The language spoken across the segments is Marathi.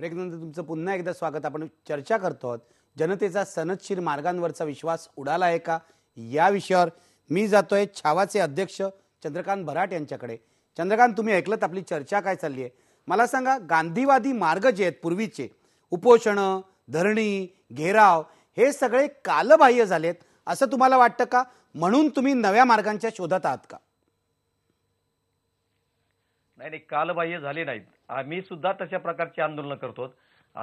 ब्रेकनंतर तुमचं पुन्हा एकदा स्वागत आपण चर्चा करतो आहोत जनतेचा सनदशीर मार्गांवरचा विश्वास उडाला आहे का या विषयावर मी जातोय छावाचे अध्यक्ष चंद्रकांत भराट यांच्याकडे चंद्रकांत तुम्ही ऐकलत आपली चर्चा काय चालली आहे मला सांगा गांधीवादी मार्ग जे आहेत पूर्वीचे उपोषणं धरणी घेराव हे सगळे कालबाह्य झालेत असं तुम्हाला वाटतं का म्हणून तुम्ही नव्या मार्गांच्या शोधात आहात का नाही नाही कालबाह्य झाले नाहीत आम्ही सुद्धा तशा प्रकारची आंदोलनं करतो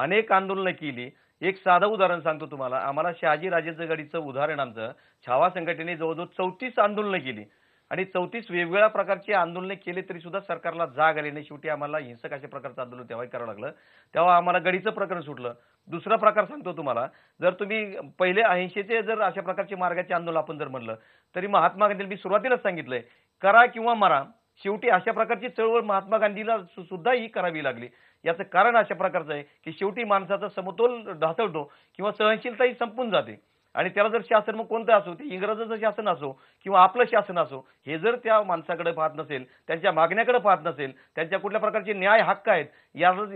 अनेक आंदोलनं केली एक साधं उदाहरण सांगतो तुम्हाला आम्हाला शहाजी राजेचं गडीचं उदाहरण आमचं छावा संघटनेने जवळजवळ चौतीस आंदोलनं केली आणि चौतीस वेगवेगळ्या प्रकारची आंदोलने केले तरी सुद्धा सरकारला जाग आली नाही शेवटी आम्हाला हिंसक अशा प्रकारचं आंदोलन तेव्हाही करावं लागलं तेव्हा आम्हाला गडीचं प्रकरण सुटलं दुसरा प्रकार सांगतो तुम्हाला जर तुम्ही पहिले अहिंसेचे जर अशा प्रकारचे मार्गाचे आंदोलन आपण जर म्हणलं तरी महात्मा गांधींनी मी सुरुवातीलाच सांगितलंय करा किंवा मरा शेवटी अशा प्रकारची चळवळ महात्मा गांधीला सुद्धा ही करावी लागली याचं कारण अशा प्रकारचं आहे की शेवटी माणसाचा समतोल ढासळतो किंवा सहनशीलताही संपून जाते आणि त्याला जर शासन मग कोणतं असो ते इंग्रजाचं शासन असो किंवा आपलं शासन असो हे जर त्या माणसाकडे पाहत नसेल त्यांच्या मागण्याकडे पाहत नसेल त्यांच्या कुठल्या प्रकारचे न्याय हक्क आहेत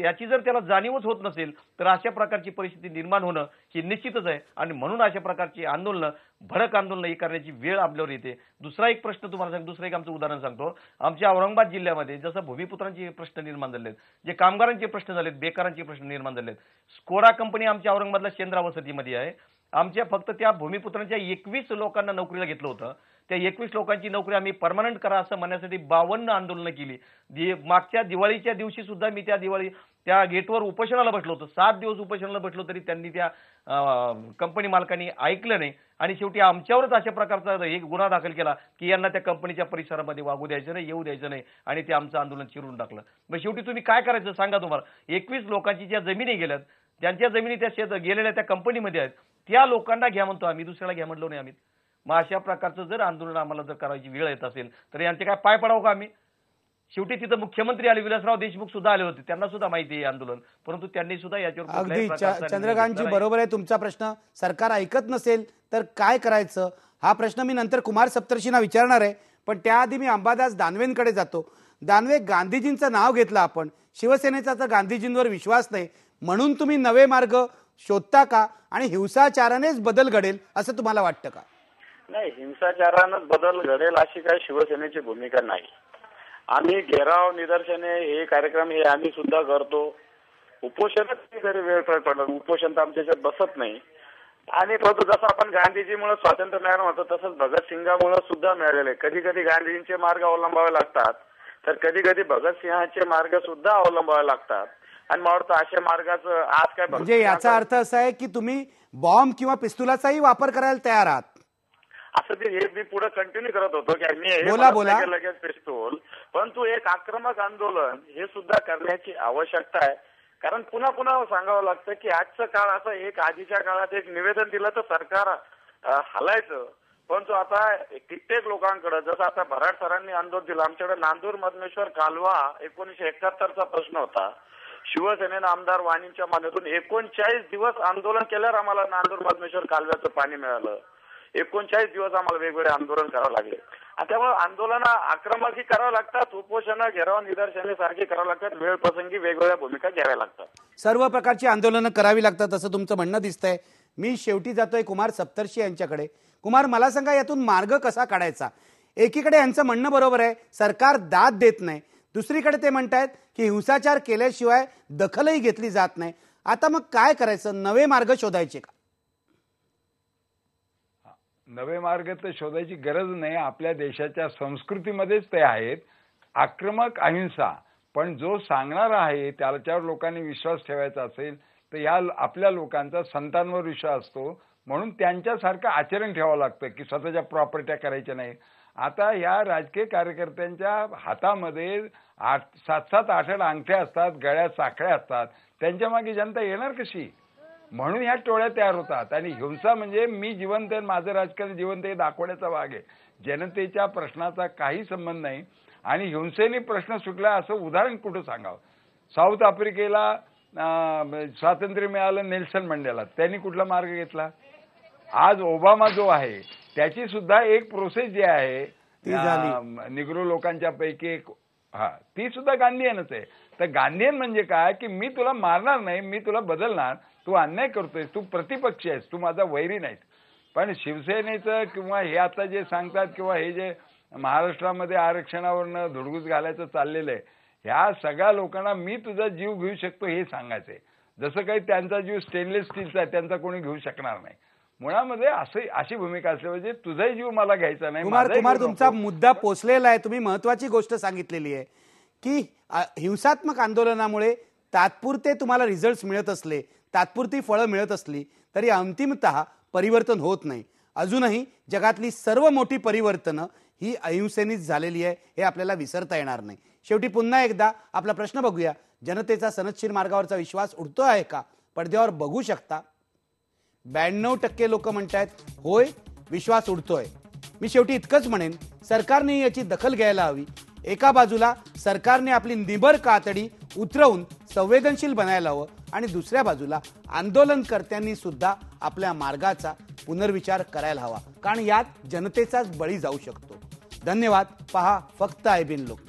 याची जर त्याला जाणीवच होत नसेल तर अशा प्रकारची परिस्थिती निर्माण होणं ही निश्चितच आहे आणि म्हणून अशा प्रकारची आंदोलनं भडक आंदोलनं ही करण्याची वेळ आपल्यावर येते दुसरा एक प्रश्न तुम्हाला सांग दुसरं एक आमचं उदाहरण सांगतो आमच्या औरंगाबाद जिल्ह्यामध्ये जसं भूमिपुत्रांचे प्रश्न निर्माण झालेत जे कामगारांचे प्रश्न झालेत बेकारांचे प्रश्न निर्माण झालेत स्कोरा कंपनी आमच्या औरंगाबादला शेंद्रा वसतीमध्ये आहे आमच्या फक्त त्या भूमिपुत्रांच्या एकवीस लोकांना नोकरीला घेतलं होतं त्या एकवीस लोकांची नोकरी आम्ही परमानंट करा असं म्हणण्यासाठी बावन्न आंदोलनं केली मागच्या दिवाळीच्या दिवशी सुद्धा मी त्या दिवाळी त्या गेटवर उपोषणाला बसलो होतो सात दिवस उपोषणाला बसलो तरी त्यांनी त्या कंपनी मालकांनी ऐकलं नाही आणि शेवटी आमच्यावरच अशा प्रकारचा एक गुन्हा दाखल केला की यांना त्या कंपनीच्या परिसरामध्ये वागू द्यायचं नाही येऊ द्यायचं नाही आणि ते आमचं आंदोलन चिरून टाकलं मग शेवटी तुम्ही काय करायचं सांगा तुम्हाला एकवीस लोकांची ज्या जमिनी गेल्यात त्यांच्या जमिनी त्या शेत गेलेल्या त्या कंपनीमध्ये आहेत त्या लोकांना घ्या म्हणतो आम्ही दुसऱ्याला घ्या म्हटलो नाही आम्ही मग अशा प्रकारचं जर आंदोलन आम्हाला जर करायची वेळ येत असेल तर यांचे काय पाय पडावं का आम्ही शेवटी तिथं मुख्यमंत्री आले विलासराव देशमुख सुद्धा आले होते त्यांना सुद्धा माहिती आहे आंदोलन परंतु त्यांनी सुद्धा याच्यावर अगदी चंद्रकांतजी बरोबर आहे तुमचा प्रश्न सरकार ऐकत नसेल तर काय करायचं हा प्रश्न मी नंतर कुमार सप्तर्षींना विचारणार आहे पण त्याआधी मी अंबादास दानवेंकडे जातो दानवे गांधीजींचं नाव घेतलं आपण शिवसेनेचा तर गांधीजींवर विश्वास नाही म्हणून तुम्ही नवे मार्ग शोधता का आणि हिंसाचारानेच बदल घडेल असं तुम्हाला वाटतं का नाही हिंसाचाराने बदल घडेल अशी काही शिवसेनेची भूमिका नाही आम्ही घेराव निदर्शने हे कार्यक्रम हे आम्ही सुद्धा करतो उपोषणच जरी वेळ उपोषण तर आमच्याच्यात बसत नाही आणि परंतु जसं आपण गांधीजीमुळे स्वातंत्र्य मिळालं होतं तसंच भगतसिंगामुळे सुद्धा मिळालेले कधी कधी गांधीजींचे मार्ग अवलंबावे लागतात तर कधी कधी भगतसिंहाचे मार्ग सुद्धा अवलंबावे लागतात आणि मला वाटतं अशा मार्गाचं आज काय म्हणजे याचा अर्थ असा आहे की तुम्ही बॉम्ब किंवा पिस्तुलाचाही वापर करायला तयार आहात असं ते हे मी पुढे कंटिन्यू करत होतो की मी लगेच पिस्तूल परंतु एक आक्रमक आंदोलन हे सुद्धा करण्याची आवश्यकता आहे कारण पुन्हा पुन्हा सांगावं लागतं की आजचं काळ असं एक आधीच्या काळात एक निवेदन दिलं तर सरकार हलायचं परंतु आता कित्येक लोकांकडे जसं आता भराड सरांनी आंदोलन दिला आमच्याकडे नांदूर मधमेश्वर कालवा एकोणीशे एकाहत्तरचा प्रश्न होता शिवसेनेनं आमदार वाणींच्या मान्यातून एकोणचाळीस दिवस आंदोलन केल्यावर आम्हाला नांदूर बादमेश्वर कालव्याचं पाणी मिळालं एकोणचाळीस दिवस आम्हाला वेगवेगळे आंदोलन करावं लागले त्यामुळे आंदोलन आक्रमकही करावं लागतात उपोषण घेराव निदर्शने सारखी करावं लागतात वेळ प्रसंगी वेगवेगळ्या भूमिका घ्याव्या लागतात सर्व प्रकारची आंदोलनं करावी लागतात असं तुमचं म्हणणं दिसतंय मी शेवटी जातोय कुमार सप्तर्षी यांच्याकडे कुमार मला सांगा यातून मार्ग कसा काढायचा एकीकडे यांचं म्हणणं बरोबर आहे सरकार दाद देत नाही दुसरीकडे ते आहेत की हिंसाचार केल्याशिवाय दखलही घेतली जात नाही आता मग काय करायचं नवे मार्ग शोधायचे का नवे मार्ग तर शोधायची गरज नाही आपल्या देशाच्या संस्कृतीमध्येच ते आहेत आक्रमक अहिंसा पण जो सांगणार आहे त्याच्यावर लोकांनी विश्वास ठेवायचा असेल तर या आपल्या लोकांचा संतांवर विश्वास असतो म्हणून त्यांच्यासारखं आचरण ठेवावं लागतं की स्वतःच्या प्रॉपर्ट्या करायच्या नाही आता या राजकीय कार्यकर्त्यांच्या हातामध्ये आठ सात सात आठ आठ अंगठ्या असतात गळ्या साखळ्या असतात त्यांच्या मागे जनता येणार कशी म्हणून ह्या टोळ्या तयार होतात आणि हिंसा म्हणजे मी जिवंत आहे माझं राजकारण जिवंत आहे दाखवण्याचा भाग आहे जनतेच्या प्रश्नाचा काही संबंध नाही आणि हिंसेने प्रश्न सुटला असं उदाहरण कुठं सांगावं साऊथ आफ्रिकेला स्वातंत्र्य मिळालं नेल्सन मंडेला त्यांनी कुठला मार्ग घेतला आज ओबामा जो आहे त्याची सुद्धा एक प्रोसेस जी आहे ती झाली निग्रो लोकांच्या पैकी एक हा ती सुद्धा गांधीयनच आहे तर गांधीयन म्हणजे काय की मी तुला मारणार नाही मी तुला बदलणार तू अन्याय करतोय तू प्रतिपक्ष आहेस तू माझा वैरी नाहीस पण शिवसेनेचं किंवा हे आता जे सांगतात किंवा हे जे महाराष्ट्रामध्ये आरक्षणावरनं धुडगूस घालायचं चाललेलं आहे ह्या सगळ्या लोकांना मी तुझा जीव घेऊ शकतो हे सांगायचं आहे जसं काही त्यांचा जीव स्टेनलेस स्टीलचा आहे त्यांचा कोणी घेऊ शकणार नाही मुळामध्ये असं अशी भूमिका असली पाहिजे तुझाही जीव मला घ्यायचा नाही कुमार कुमार तुमचा मुद्दा पोचलेला आहे तुम्ही महत्वाची गोष्ट सांगितलेली आहे की हिंसात्मक आंदोलनामुळे तात्पुरते तुम्हाला रिझल्ट मिळत असले तात्पुरती फळं मिळत असली तरी अंतिमत परिवर्तन होत नाही अजूनही जगातली सर्व मोठी परिवर्तनं ही अहिंसेनीच झालेली आहे हे आपल्याला विसरता येणार नाही शेवटी पुन्हा एकदा आपला प्रश्न बघूया जनतेचा सनदशीर मार्गावरचा विश्वास उडतो आहे का पडद्यावर बघू शकता ब्याण्णव टक्के लोक म्हणतायत होय विश्वास उडतोय मी शेवटी इतकंच म्हणेन सरकारने याची दखल घ्यायला हवी एका बाजूला सरकारने आपली निबर कातडी उतरवून संवेदनशील बनायला हवं आणि दुसऱ्या बाजूला आंदोलनकर्त्यांनी सुद्धा आपल्या मार्गाचा पुनर्विचार करायला हवा कारण यात जनतेचाच बळी जाऊ शकतो धन्यवाद पहा फक्त आय बिन लोक